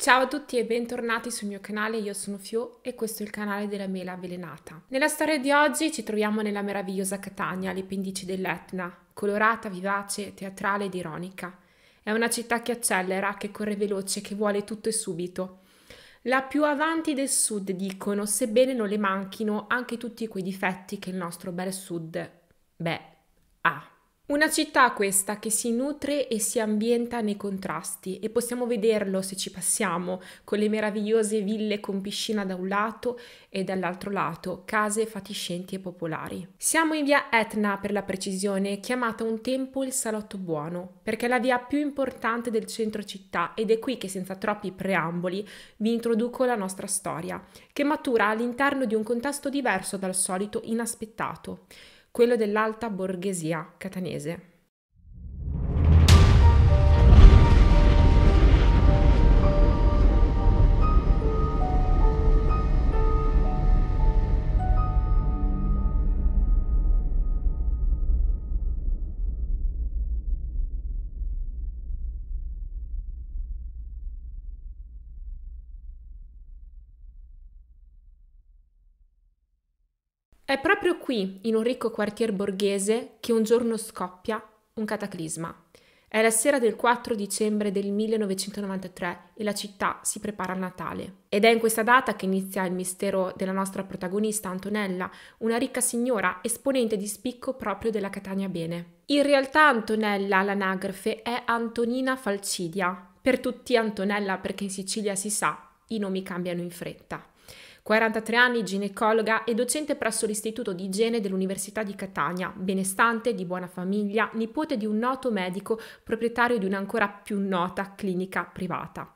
Ciao a tutti e bentornati sul mio canale, io sono Fio e questo è il canale della mela avvelenata. Nella storia di oggi ci troviamo nella meravigliosa Catania, alle pendici dell'Etna, colorata, vivace, teatrale ed ironica. È una città che accelera, che corre veloce, che vuole tutto e subito. La più avanti del sud, dicono, sebbene non le manchino anche tutti quei difetti che il nostro bel sud, beh, ha. Una città questa che si nutre e si ambienta nei contrasti e possiamo vederlo se ci passiamo con le meravigliose ville con piscina da un lato e dall'altro lato case fatiscenti e popolari. Siamo in via Etna per la precisione, chiamata un tempo il Salotto Buono, perché è la via più importante del centro città ed è qui che senza troppi preamboli vi introduco la nostra storia, che matura all'interno di un contesto diverso dal solito inaspettato quello dell'alta borghesia catanese. è proprio qui, in un ricco quartier borghese, che un giorno scoppia un cataclisma. È la sera del 4 dicembre del 1993 e la città si prepara al Natale. Ed è in questa data che inizia il mistero della nostra protagonista Antonella, una ricca signora esponente di spicco proprio della Catania Bene. In realtà Antonella, l'anagrafe, è Antonina Falcidia. Per tutti Antonella perché in Sicilia si sa, i nomi cambiano in fretta. 43 anni, ginecologa e docente presso l'Istituto di Igiene dell'Università di Catania, benestante, di buona famiglia, nipote di un noto medico, proprietario di un'ancora più nota clinica privata.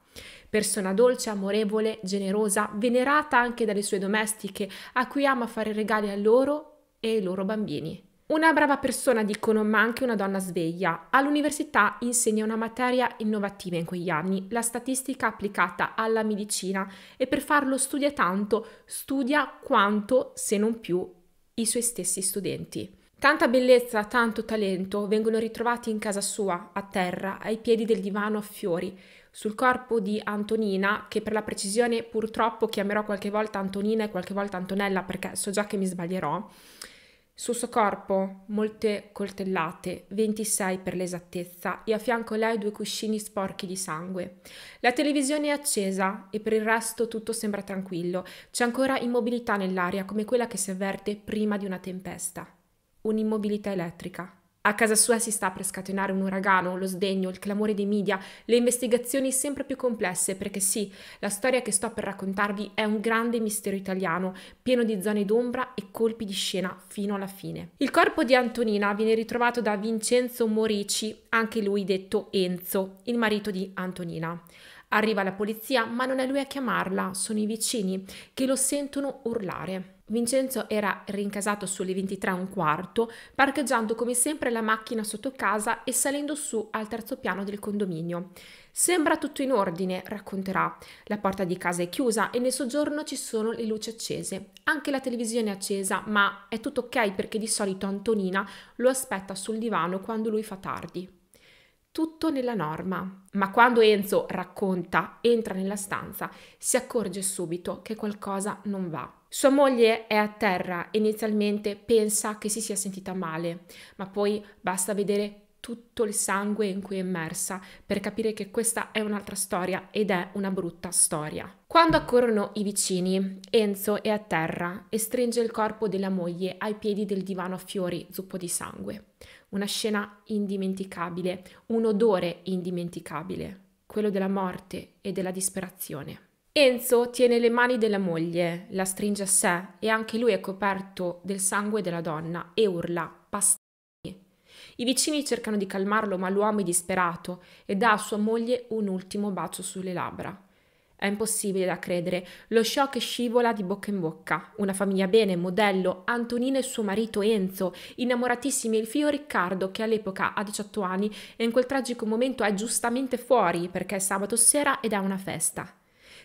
Persona dolce, amorevole, generosa, venerata anche dalle sue domestiche, a cui ama fare regali a loro e ai loro bambini. Una brava persona, dicono, ma anche una donna sveglia. All'università insegna una materia innovativa in quegli anni, la statistica applicata alla medicina e per farlo studia tanto, studia quanto, se non più, i suoi stessi studenti. Tanta bellezza, tanto talento vengono ritrovati in casa sua, a terra, ai piedi del divano a fiori, sul corpo di Antonina, che per la precisione purtroppo chiamerò qualche volta Antonina e qualche volta Antonella perché so già che mi sbaglierò sul suo corpo molte coltellate, 26 per l'esattezza, e a fianco a lei due cuscini sporchi di sangue. La televisione è accesa e per il resto tutto sembra tranquillo. C'è ancora immobilità nell'aria come quella che si avverte prima di una tempesta. Un'immobilità elettrica. A casa sua si sta per scatenare un uragano, lo sdegno, il clamore dei media, le investigazioni sempre più complesse, perché sì, la storia che sto per raccontarvi è un grande mistero italiano, pieno di zone d'ombra e colpi di scena fino alla fine. Il corpo di Antonina viene ritrovato da Vincenzo Morici, anche lui detto Enzo, il marito di Antonina. Arriva la polizia, ma non è lui a chiamarla, sono i vicini che lo sentono urlare. Vincenzo era rincasato sulle 23 e un quarto, parcheggiando come sempre la macchina sotto casa e salendo su al terzo piano del condominio. Sembra tutto in ordine, racconterà. La porta di casa è chiusa e nel soggiorno ci sono le luci accese. Anche la televisione è accesa, ma è tutto ok perché di solito Antonina lo aspetta sul divano quando lui fa tardi tutto nella norma. Ma quando Enzo racconta, entra nella stanza, si accorge subito che qualcosa non va. Sua moglie è a terra e inizialmente pensa che si sia sentita male, ma poi basta vedere tutto il sangue in cui è immersa per capire che questa è un'altra storia ed è una brutta storia. Quando accorrono i vicini, Enzo è a terra e stringe il corpo della moglie ai piedi del divano a fiori zuppo di sangue. Una scena indimenticabile, un odore indimenticabile, quello della morte e della disperazione. Enzo tiene le mani della moglie, la stringe a sé e anche lui è coperto del sangue della donna e urla i vicini cercano di calmarlo, ma l'uomo è disperato e dà a sua moglie un ultimo bacio sulle labbra. È impossibile da credere. Lo shock scivola di bocca in bocca. Una famiglia bene, modello, Antonina e suo marito Enzo, innamoratissimi e il figlio Riccardo che all'epoca ha 18 anni e in quel tragico momento è giustamente fuori perché è sabato sera ed è una festa.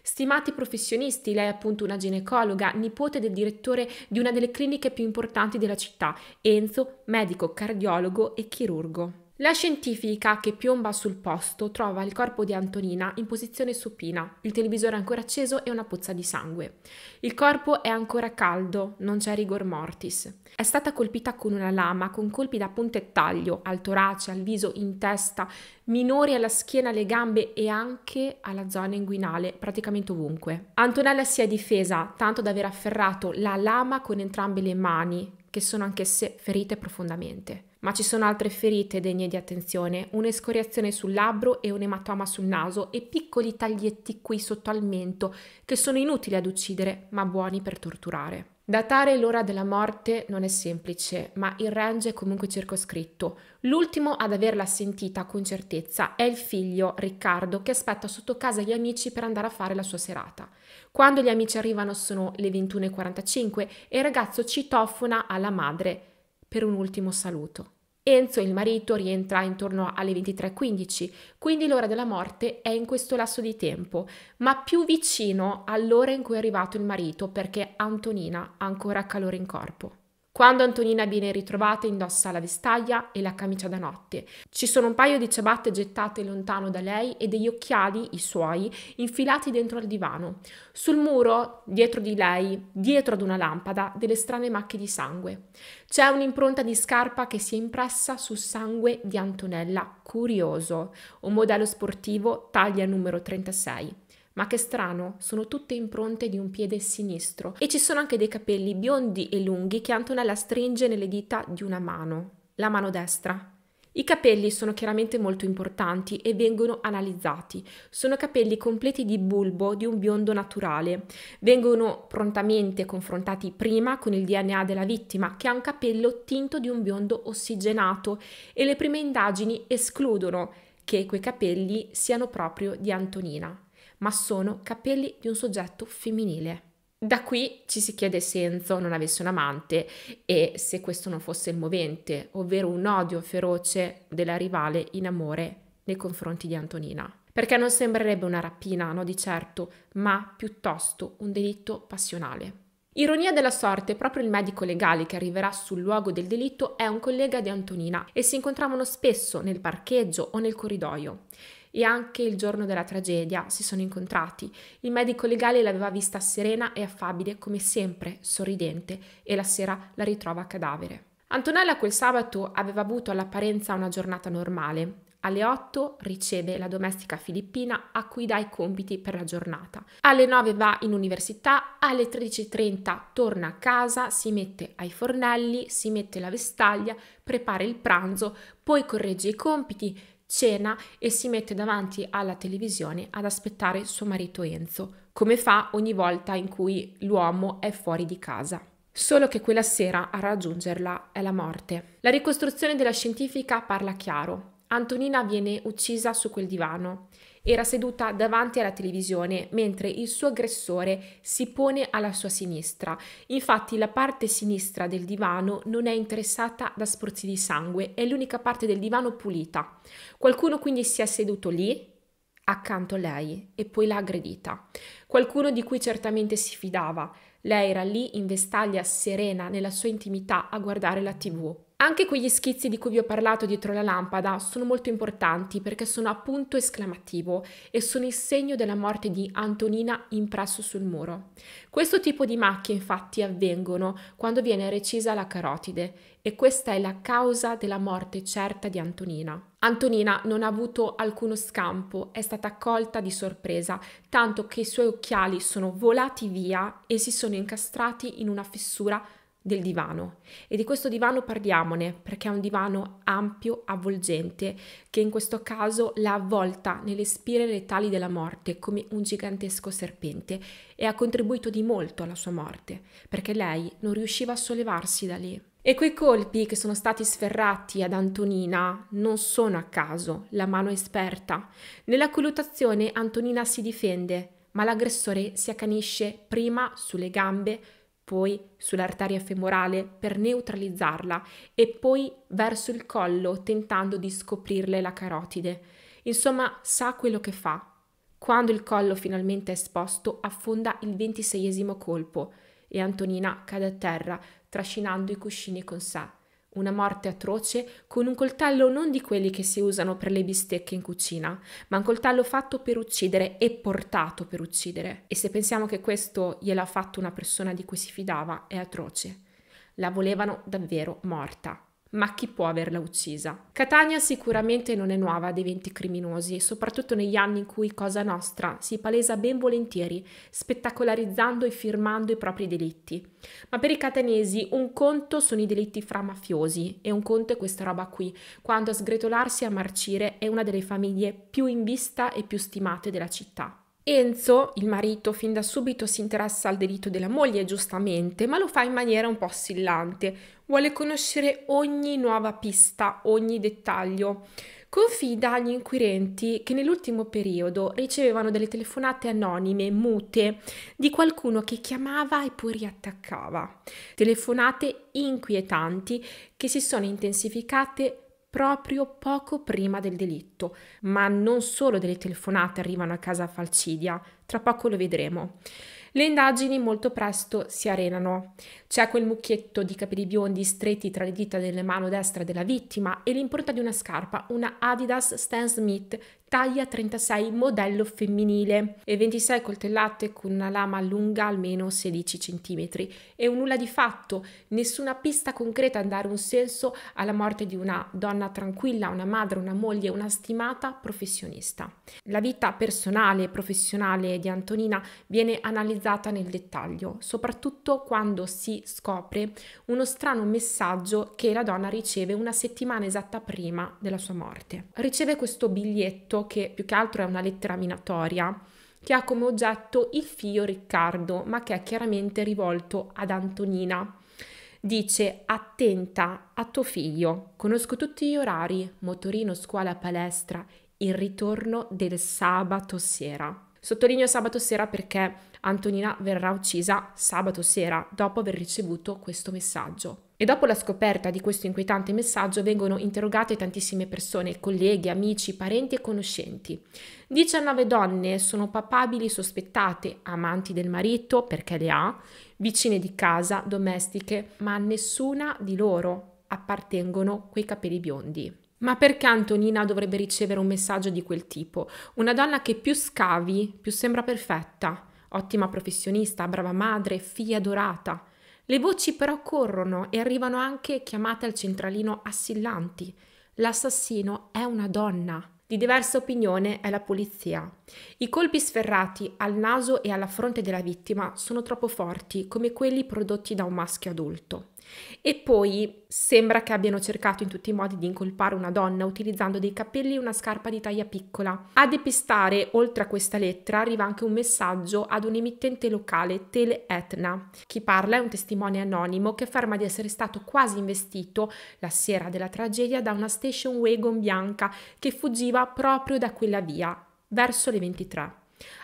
Stimati professionisti, lei è appunto una ginecologa, nipote del direttore di una delle cliniche più importanti della città, Enzo, medico, cardiologo e chirurgo. La scientifica che piomba sul posto trova il corpo di Antonina in posizione supina, il televisore ancora acceso e una pozza di sangue. Il corpo è ancora caldo, non c'è rigor mortis. È stata colpita con una lama con colpi da punta e taglio al torace, al viso, in testa, minori alla schiena, alle gambe e anche alla zona inguinale, praticamente ovunque. Antonella si è difesa tanto da aver afferrato la lama con entrambe le mani, che sono anch'esse ferite profondamente. Ma ci sono altre ferite degne di attenzione, un'escoriazione sul labbro e un ematoma sul naso e piccoli taglietti qui sotto al mento che sono inutili ad uccidere ma buoni per torturare. Datare l'ora della morte non è semplice, ma il range è comunque circoscritto. L'ultimo ad averla sentita con certezza è il figlio Riccardo che aspetta sotto casa gli amici per andare a fare la sua serata. Quando gli amici arrivano sono le 21.45 e il ragazzo citofona alla madre per un ultimo saluto. Enzo, il marito, rientra intorno alle 23.15, quindi l'ora della morte è in questo lasso di tempo, ma più vicino all'ora in cui è arrivato il marito perché Antonina ha ancora calore in corpo. Quando Antonina viene ritrovata indossa la vestaglia e la camicia da notte. Ci sono un paio di ciabatte gettate lontano da lei e degli occhiali, i suoi, infilati dentro al divano. Sul muro, dietro di lei, dietro ad una lampada, delle strane macchie di sangue. C'è un'impronta di scarpa che si è impressa sul sangue di Antonella, curioso, un modello sportivo taglia numero 36. Ma che strano, sono tutte impronte di un piede sinistro e ci sono anche dei capelli biondi e lunghi che Antonella stringe nelle dita di una mano, la mano destra. I capelli sono chiaramente molto importanti e vengono analizzati. Sono capelli completi di bulbo di un biondo naturale. Vengono prontamente confrontati prima con il DNA della vittima, che ha un capello tinto di un biondo ossigenato, e le prime indagini escludono che quei capelli siano proprio di Antonina ma sono capelli di un soggetto femminile. Da qui ci si chiede se Enzo non avesse un amante e se questo non fosse il movente, ovvero un odio feroce della rivale in amore nei confronti di Antonina. Perché non sembrerebbe una rapina, no di certo, ma piuttosto un delitto passionale. Ironia della sorte, proprio il medico legale che arriverà sul luogo del delitto è un collega di Antonina e si incontravano spesso nel parcheggio o nel corridoio e anche il giorno della tragedia si sono incontrati. Il medico legale l'aveva vista serena e affabile come sempre, sorridente, e la sera la ritrova a cadavere. Antonella quel sabato aveva avuto all'apparenza una giornata normale, alle 8 riceve la domestica filippina a cui dà i compiti per la giornata. Alle 9 va in università, alle 13.30 torna a casa, si mette ai fornelli, si mette la vestaglia, prepara il pranzo, poi corregge i compiti, cena e si mette davanti alla televisione ad aspettare suo marito Enzo, come fa ogni volta in cui l'uomo è fuori di casa. Solo che quella sera a raggiungerla è la morte. La ricostruzione della scientifica parla chiaro. Antonina viene uccisa su quel divano. Era seduta davanti alla televisione mentre il suo aggressore si pone alla sua sinistra. Infatti la parte sinistra del divano non è interessata da spruzzi di sangue, è l'unica parte del divano pulita. Qualcuno quindi si è seduto lì accanto a lei e poi l'ha aggredita. Qualcuno di cui certamente si fidava. Lei era lì in vestaglia serena nella sua intimità a guardare la tv. Anche quegli schizzi di cui vi ho parlato dietro la lampada sono molto importanti perché sono a punto esclamativo e sono il segno della morte di Antonina impresso sul muro. Questo tipo di macchie infatti avvengono quando viene recisa la carotide e questa è la causa della morte certa di Antonina. Antonina non ha avuto alcuno scampo, è stata colta di sorpresa, tanto che i suoi occhiali sono volati via e si sono incastrati in una fessura del divano e di questo divano parliamone perché è un divano ampio, avvolgente, che in questo caso l'ha avvolta nelle spire letali della morte come un gigantesco serpente e ha contribuito di molto alla sua morte perché lei non riusciva a sollevarsi da lì. E quei colpi che sono stati sferrati ad Antonina non sono a caso la mano esperta. Nella colluttazione Antonina si difende, ma l'aggressore si accanisce prima sulle gambe, poi sull'arteria femorale per neutralizzarla e poi verso il collo tentando di scoprirle la carotide. Insomma, sa quello che fa. Quando il collo finalmente è esposto, affonda il ventiseiesimo colpo e Antonina cade a terra, trascinando i cuscini con sé una morte atroce, con un coltello non di quelli che si usano per le bistecche in cucina, ma un coltello fatto per uccidere e portato per uccidere. E se pensiamo che questo gliel'ha fatto una persona di cui si fidava, è atroce. La volevano davvero morta ma chi può averla uccisa? Catania sicuramente non è nuova ad eventi criminosi, soprattutto negli anni in cui Cosa Nostra si palesa ben volentieri, spettacolarizzando e firmando i propri delitti. Ma per i catanesi un conto sono i delitti fra mafiosi e un conto è questa roba qui, quando a sgretolarsi e a marcire è una delle famiglie più in vista e più stimate della città. Enzo, il marito, fin da subito si interessa al delitto della moglie, giustamente, ma lo fa in maniera un po' assillante. Vuole conoscere ogni nuova pista, ogni dettaglio. Confida agli inquirenti che nell'ultimo periodo ricevevano delle telefonate anonime, mute, di qualcuno che chiamava e poi riattaccava. Telefonate inquietanti che si sono intensificate proprio poco prima del delitto, ma non solo delle telefonate arrivano a casa Falcidia, tra poco lo vedremo. Le indagini molto presto si arenano. C'è quel mucchietto di capelli biondi stretti tra le dita delle mano destra della vittima e l'impronta di una scarpa, una Adidas Stan Smith taglia 36 modello femminile e 26 coltellate con una lama lunga almeno 16 cm. E un nulla di fatto, nessuna pista concreta a dare un senso alla morte di una donna tranquilla, una madre, una moglie, una stimata professionista. La vita personale e professionale di Antonina viene analizzata nel dettaglio, soprattutto quando si scopre uno strano messaggio che la donna riceve una settimana esatta prima della sua morte. Riceve questo biglietto che più che altro è una lettera minatoria che ha come oggetto il figlio Riccardo, ma che è chiaramente rivolto ad Antonina. Dice attenta a tuo figlio, conosco tutti gli orari, motorino, scuola, palestra, il ritorno del sabato sera. Sottolineo sabato sera perché Antonina verrà uccisa sabato sera dopo aver ricevuto questo messaggio. E dopo la scoperta di questo inquietante messaggio vengono interrogate tantissime persone, colleghi, amici, parenti e conoscenti. 19 donne sono papabili sospettate, amanti del marito perché le ha, vicine di casa, domestiche, ma a nessuna di loro appartengono quei capelli biondi. Ma perché Antonina dovrebbe ricevere un messaggio di quel tipo? Una donna che più scavi, più sembra perfetta, ottima professionista, brava madre, figlia dorata. Le voci però corrono e arrivano anche chiamate al centralino assillanti. L'assassino è una donna. Di diversa opinione è la polizia. I colpi sferrati al naso e alla fronte della vittima sono troppo forti come quelli prodotti da un maschio adulto. E poi sembra che abbiano cercato in tutti i modi di incolpare una donna utilizzando dei capelli e una scarpa di taglia piccola. A depistare, oltre a questa lettera, arriva anche un messaggio ad un emittente locale, Tele Etna. Chi parla è un testimone anonimo che afferma di essere stato quasi investito la sera della tragedia da una station wagon bianca che fuggiva proprio da quella via, verso le 23.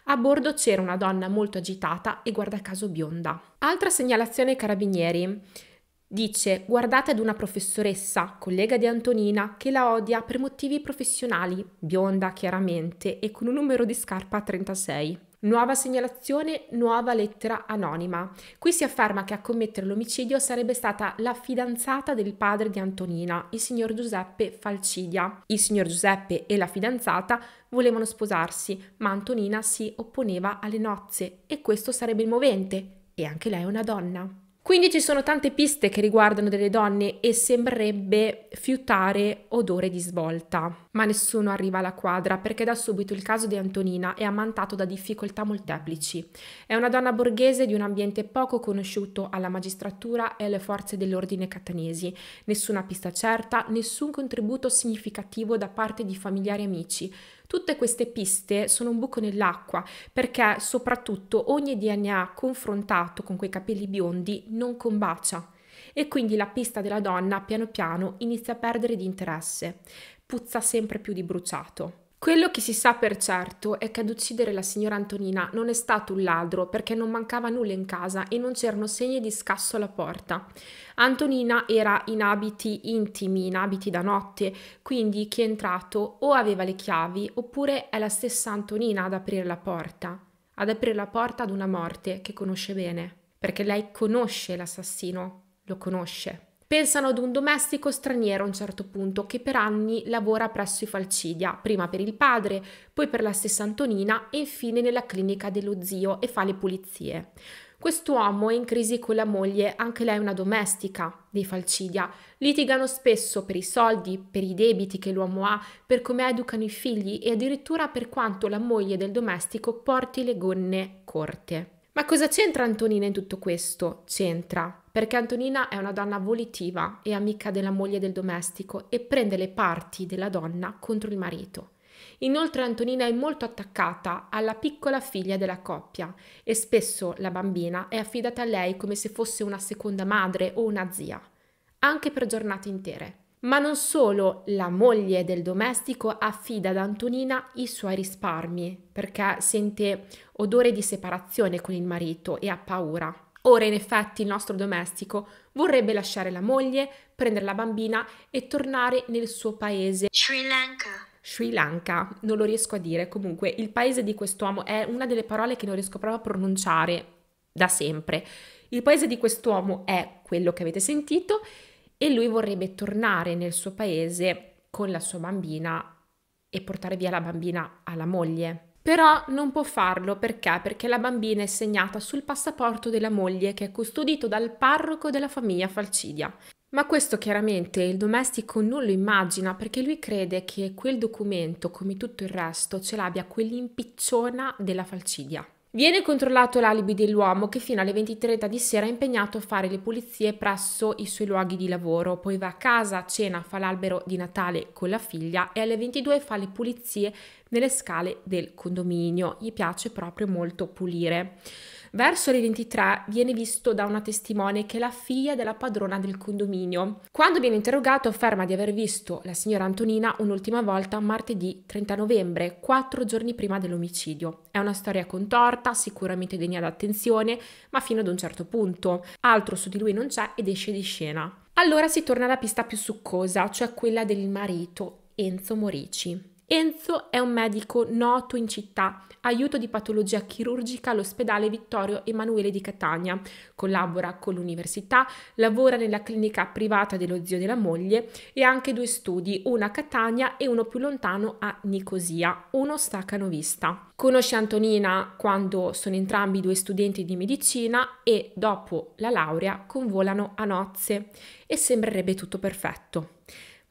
A bordo c'era una donna molto agitata e guarda caso bionda. Altra segnalazione ai carabinieri. Dice guardate ad una professoressa, collega di Antonina, che la odia per motivi professionali, bionda chiaramente e con un numero di scarpa 36. Nuova segnalazione, nuova lettera anonima. Qui si afferma che a commettere l'omicidio sarebbe stata la fidanzata del padre di Antonina, il signor Giuseppe Falcidia. Il signor Giuseppe e la fidanzata volevano sposarsi, ma Antonina si opponeva alle nozze e questo sarebbe il movente. E anche lei è una donna. Quindi ci sono tante piste che riguardano delle donne e sembrerebbe fiutare odore di svolta. Ma nessuno arriva alla quadra perché da subito il caso di Antonina è ammantato da difficoltà molteplici. È una donna borghese di un ambiente poco conosciuto alla magistratura e alle forze dell'ordine catanesi. Nessuna pista certa, nessun contributo significativo da parte di familiari e amici Tutte queste piste sono un buco nell'acqua perché soprattutto ogni DNA confrontato con quei capelli biondi non combacia e quindi la pista della donna piano piano inizia a perdere di interesse, puzza sempre più di bruciato. Quello che si sa per certo è che ad uccidere la signora Antonina non è stato un ladro perché non mancava nulla in casa e non c'erano segni di scasso alla porta. Antonina era in abiti intimi, in abiti da notte, quindi chi è entrato o aveva le chiavi oppure è la stessa Antonina ad aprire la porta, ad aprire la porta ad una morte che conosce bene, perché lei conosce l'assassino, lo conosce. Pensano ad un domestico straniero a un certo punto che per anni lavora presso i Falcidia, prima per il padre, poi per la stessa Antonina e infine nella clinica dello zio e fa le pulizie. Quest'uomo è in crisi con la moglie, anche lei è una domestica dei Falcidia. Litigano spesso per i soldi, per i debiti che l'uomo ha, per come educano i figli e addirittura per quanto la moglie del domestico porti le gonne corte. Ma cosa c'entra Antonina in tutto questo? C'entra, perché Antonina è una donna volitiva e amica della moglie del domestico e prende le parti della donna contro il marito. Inoltre Antonina è molto attaccata alla piccola figlia della coppia e spesso la bambina è affidata a lei come se fosse una seconda madre o una zia, anche per giornate intere. Ma non solo, la moglie del domestico affida ad Antonina i suoi risparmi perché sente odore di separazione con il marito e ha paura. Ora in effetti il nostro domestico vorrebbe lasciare la moglie, prendere la bambina e tornare nel suo paese. Sri Lanka. Sri Lanka, non lo riesco a dire, comunque il paese di quest'uomo è una delle parole che non riesco proprio a pronunciare da sempre. Il paese di quest'uomo è quello che avete sentito e lui vorrebbe tornare nel suo paese con la sua bambina e portare via la bambina alla moglie. Però non può farlo perché? Perché la bambina è segnata sul passaporto della moglie che è custodito dal parroco della famiglia Falcidia. Ma questo chiaramente il domestico non lo immagina perché lui crede che quel documento, come tutto il resto, ce l'abbia quell'impicciona della falcidia. Viene controllato l'alibi dell'uomo che fino alle 23.30 di sera è impegnato a fare le pulizie presso i suoi luoghi di lavoro, poi va a casa, cena, fa l'albero di Natale con la figlia e alle 22 fa le pulizie nelle scale del condominio. Gli piace proprio molto pulire. Verso le 23 viene visto da una testimone che è la figlia della padrona del condominio. Quando viene interrogato afferma di aver visto la signora Antonina un'ultima volta martedì 30 novembre, quattro giorni prima dell'omicidio. È una storia contorta, sicuramente degna d'attenzione, ma fino ad un certo punto. Altro su di lui non c'è ed esce di scena. Allora si torna alla pista più succosa, cioè quella del marito, Enzo Morici. Enzo è un medico noto in città, aiuto di patologia chirurgica all'ospedale Vittorio Emanuele di Catania, collabora con l'università, lavora nella clinica privata dello zio della moglie e ha anche due studi, uno a Catania e uno più lontano a Nicosia, uno sta a Canovista. Conosce Antonina quando sono entrambi due studenti di medicina e dopo la laurea convolano a nozze e sembrerebbe tutto perfetto.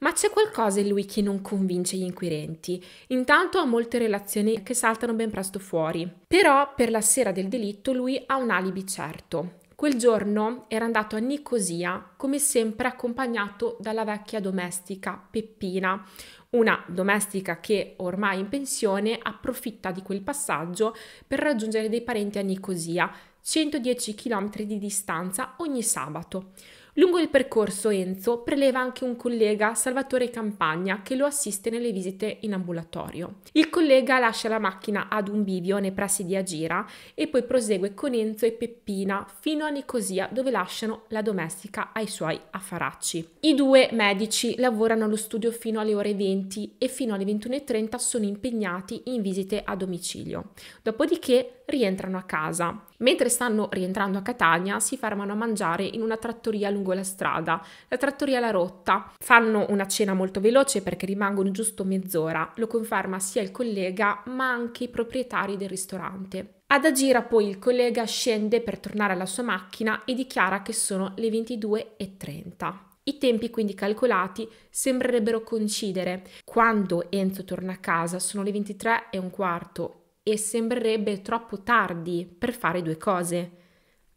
Ma c'è qualcosa in lui che non convince gli inquirenti. Intanto ha molte relazioni che saltano ben presto fuori. Però per la sera del delitto lui ha un alibi certo. Quel giorno era andato a Nicosia, come sempre accompagnato dalla vecchia domestica Peppina, una domestica che ormai in pensione approfitta di quel passaggio per raggiungere dei parenti a Nicosia, 110 km di distanza ogni sabato. Lungo il percorso Enzo preleva anche un collega, Salvatore Campagna, che lo assiste nelle visite in ambulatorio. Il collega lascia la macchina ad un bivio nei pressi di Agira e poi prosegue con Enzo e Peppina fino a Nicosia dove lasciano la domestica ai suoi affaracci. I due medici lavorano allo studio fino alle ore 20 e fino alle 21.30 sono impegnati in visite a domicilio. Dopodiché rientrano a casa. Mentre stanno rientrando a Catania, si fermano a mangiare in una trattoria lungo la strada, la trattoria La Rotta. Fanno una cena molto veloce perché rimangono giusto mezz'ora, lo conferma sia il collega ma anche i proprietari del ristorante. Ad Agira poi il collega scende per tornare alla sua macchina e dichiara che sono le 22.30. I tempi quindi calcolati sembrerebbero coincidere. Quando Enzo torna a casa sono le 23 e un quarto e sembrerebbe troppo tardi per fare due cose,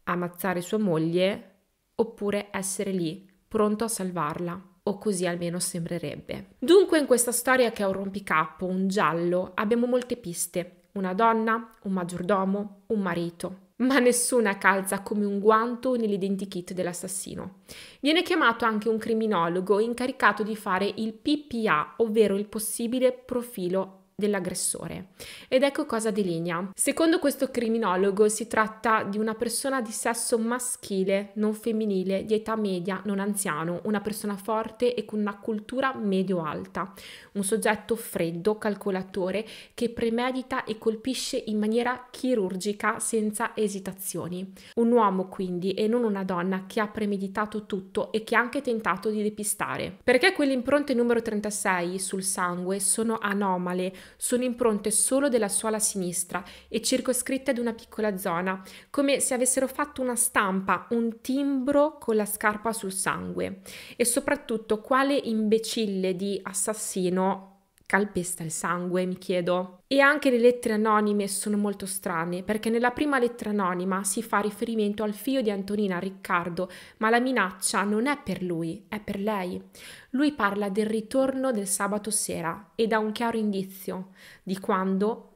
ammazzare sua moglie oppure essere lì, pronto a salvarla. O così almeno sembrerebbe. Dunque in questa storia che è un rompicapo, un giallo, abbiamo molte piste. Una donna, un maggiordomo, un marito, ma nessuna calza come un guanto nell'identikit dell'assassino. Viene chiamato anche un criminologo incaricato di fare il PPA, ovvero il possibile profilo dell'aggressore. Ed ecco cosa delinea. Secondo questo criminologo si tratta di una persona di sesso maschile, non femminile, di età media, non anziano, una persona forte e con una cultura medio-alta, un soggetto freddo, calcolatore, che premedita e colpisce in maniera chirurgica senza esitazioni. Un uomo quindi e non una donna che ha premeditato tutto e che ha anche tentato di depistare. Perché quelle impronte numero 36 sul sangue sono anomale sono impronte solo della suola sinistra e circoscritte ad una piccola zona, come se avessero fatto una stampa, un timbro con la scarpa sul sangue. E soprattutto quale imbecille di assassino calpesta il sangue, mi chiedo. E anche le lettere anonime sono molto strane, perché nella prima lettera anonima si fa riferimento al figlio di Antonina Riccardo, ma la minaccia non è per lui, è per lei. Lui parla del ritorno del sabato sera e dà un chiaro indizio di quando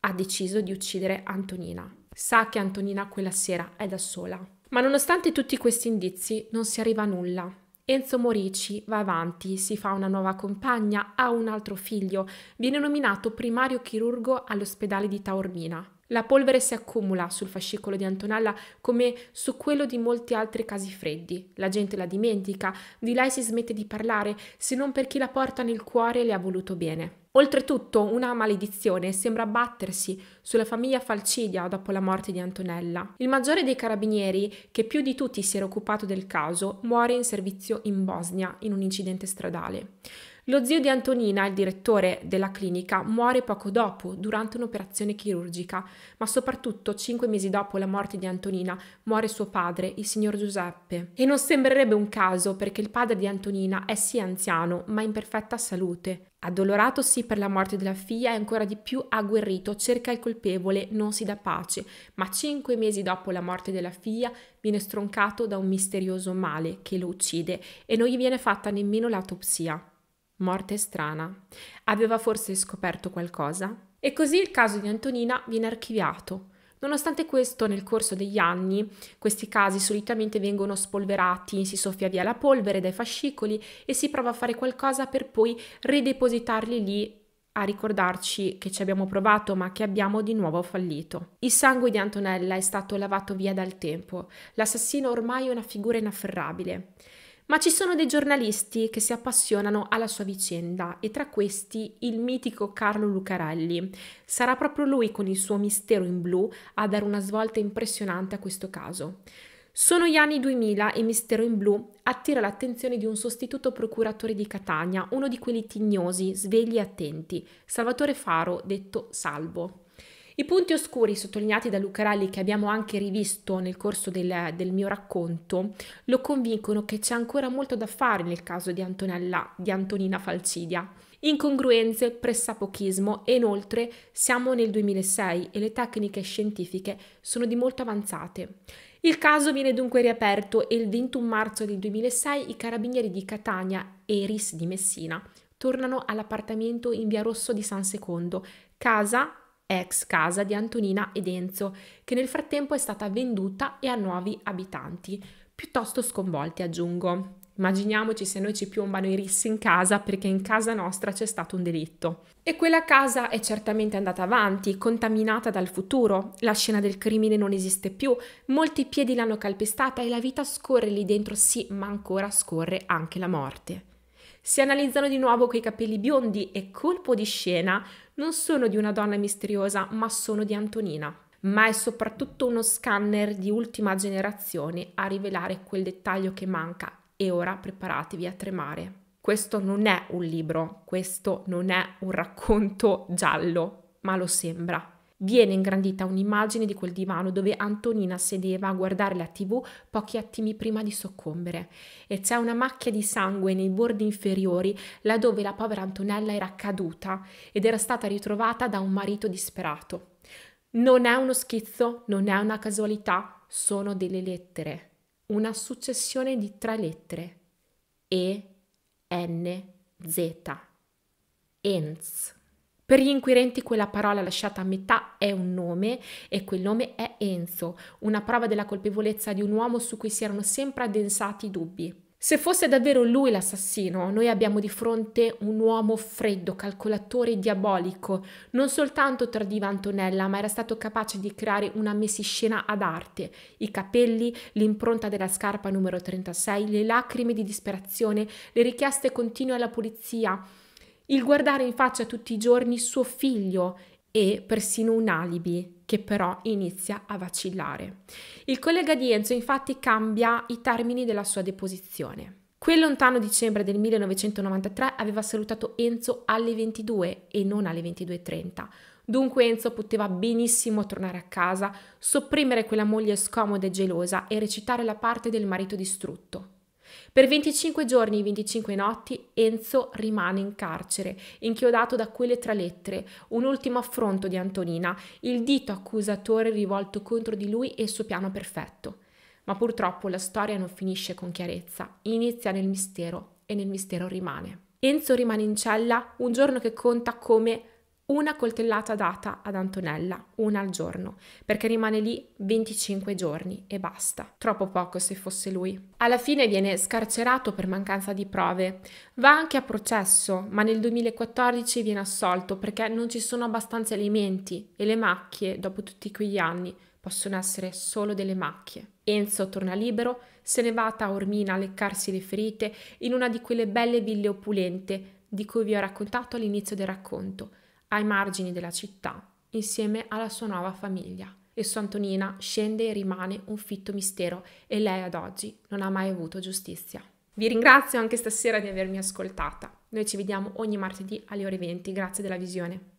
ha deciso di uccidere Antonina. Sa che Antonina quella sera è da sola. Ma nonostante tutti questi indizi non si arriva a nulla. Enzo Morici va avanti, si fa una nuova compagna, ha un altro figlio, viene nominato primario chirurgo all'ospedale di Taormina. La polvere si accumula sul fascicolo di Antonella come su quello di molti altri casi freddi. La gente la dimentica, di lei si smette di parlare, se non per chi la porta nel cuore e le ha voluto bene. Oltretutto, una maledizione sembra abbattersi sulla famiglia Falcidia dopo la morte di Antonella. Il maggiore dei carabinieri, che più di tutti si era occupato del caso, muore in servizio in Bosnia in un incidente stradale. Lo zio di Antonina, il direttore della clinica, muore poco dopo, durante un'operazione chirurgica, ma soprattutto cinque mesi dopo la morte di Antonina muore suo padre, il signor Giuseppe. E non sembrerebbe un caso perché il padre di Antonina è sì anziano, ma in perfetta salute. Addolorato sì per la morte della figlia e ancora di più agguerrito, cerca il colpevole, non si dà pace, ma cinque mesi dopo la morte della figlia viene stroncato da un misterioso male che lo uccide e non gli viene fatta nemmeno l'autopsia. Morte strana. Aveva forse scoperto qualcosa? E così il caso di Antonina viene archiviato. Nonostante questo, nel corso degli anni, questi casi solitamente vengono spolverati, si soffia via la polvere dai fascicoli e si prova a fare qualcosa per poi ridepositarli lì a ricordarci che ci abbiamo provato ma che abbiamo di nuovo fallito. Il sangue di Antonella è stato lavato via dal tempo, l'assassino ormai è una figura inafferrabile. Ma ci sono dei giornalisti che si appassionano alla sua vicenda e tra questi il mitico Carlo Lucarelli. Sarà proprio lui con il suo mistero in blu a dare una svolta impressionante a questo caso. Sono gli anni 2000 e Mistero in Blu attira l'attenzione di un sostituto procuratore di Catania, uno di quelli tignosi, svegli e attenti, Salvatore Faro, detto Salvo. I punti oscuri sottolineati da Lucarelli, che abbiamo anche rivisto nel corso del, del mio racconto, lo convincono che c'è ancora molto da fare nel caso di, Antonella, di Antonina Falcidia. Incongruenze, pressapochismo e inoltre siamo nel 2006 e le tecniche scientifiche sono di molto avanzate. Il caso viene dunque riaperto e il 21 marzo del 2006 i carabinieri di Catania e Iris di Messina tornano all'appartamento in via Rosso di San Secondo, casa ex casa di Antonina ed Enzo, che nel frattempo è stata venduta e ha nuovi abitanti, piuttosto sconvolti aggiungo. Immaginiamoci se noi ci piombano i rissi in casa perché in casa nostra c'è stato un delitto. E quella casa è certamente andata avanti, contaminata dal futuro. La scena del crimine non esiste più, molti piedi l'hanno calpestata e la vita scorre lì dentro, sì, ma ancora scorre anche la morte. Si analizzano di nuovo quei capelli biondi e colpo di scena non sono di una donna misteriosa, ma sono di Antonina. Ma è soprattutto uno scanner di ultima generazione a rivelare quel dettaglio che manca e ora preparatevi a tremare. Questo non è un libro, questo non è un racconto giallo, ma lo sembra. Viene ingrandita un'immagine di quel divano dove Antonina sedeva a guardare la tv pochi attimi prima di soccombere e c'è una macchia di sangue nei bordi inferiori laddove la povera Antonella era caduta ed era stata ritrovata da un marito disperato. Non è uno schizzo, non è una casualità, sono delle lettere. Una successione di tre lettere. E, N, Z. ENZ. Per gli inquirenti quella parola lasciata a metà è un nome e quel nome è Enzo, una prova della colpevolezza di un uomo su cui si erano sempre addensati i dubbi. Se fosse davvero lui l'assassino, noi abbiamo di fronte un uomo freddo, calcolatore e diabolico. Non soltanto tradiva Antonella, ma era stato capace di creare una messiscena ad arte. I capelli, l'impronta della scarpa numero 36, le lacrime di disperazione, le richieste continue alla polizia il guardare in faccia tutti i giorni suo figlio e persino un alibi che però inizia a vacillare. Il collega di Enzo infatti cambia i termini della sua deposizione. Quel lontano dicembre del 1993 aveva salutato Enzo alle 22 e non alle 22.30. Dunque Enzo poteva benissimo tornare a casa, sopprimere quella moglie scomoda e gelosa e recitare la parte del marito distrutto. Per 25 giorni e 25 notti Enzo rimane in carcere, inchiodato da quelle tre lettere, un ultimo affronto di Antonina, il dito accusatore rivolto contro di lui e il suo piano perfetto. Ma purtroppo la storia non finisce con chiarezza, inizia nel mistero e nel mistero rimane. Enzo rimane in cella un giorno che conta come una coltellata data ad Antonella, una al giorno, perché rimane lì 25 giorni e basta. Troppo poco se fosse lui. Alla fine viene scarcerato per mancanza di prove. Va anche a processo, ma nel 2014 viene assolto perché non ci sono abbastanza elementi e le macchie, dopo tutti quegli anni, possono essere solo delle macchie. Enzo torna libero, se ne va a Taormina a leccarsi le ferite in una di quelle belle ville opulente di cui vi ho raccontato all'inizio del racconto ai margini della città, insieme alla sua nuova famiglia. E su Antonina scende e rimane un fitto mistero e lei ad oggi non ha mai avuto giustizia. Vi ringrazio anche stasera di avermi ascoltata. Noi ci vediamo ogni martedì alle ore 20. Grazie della visione.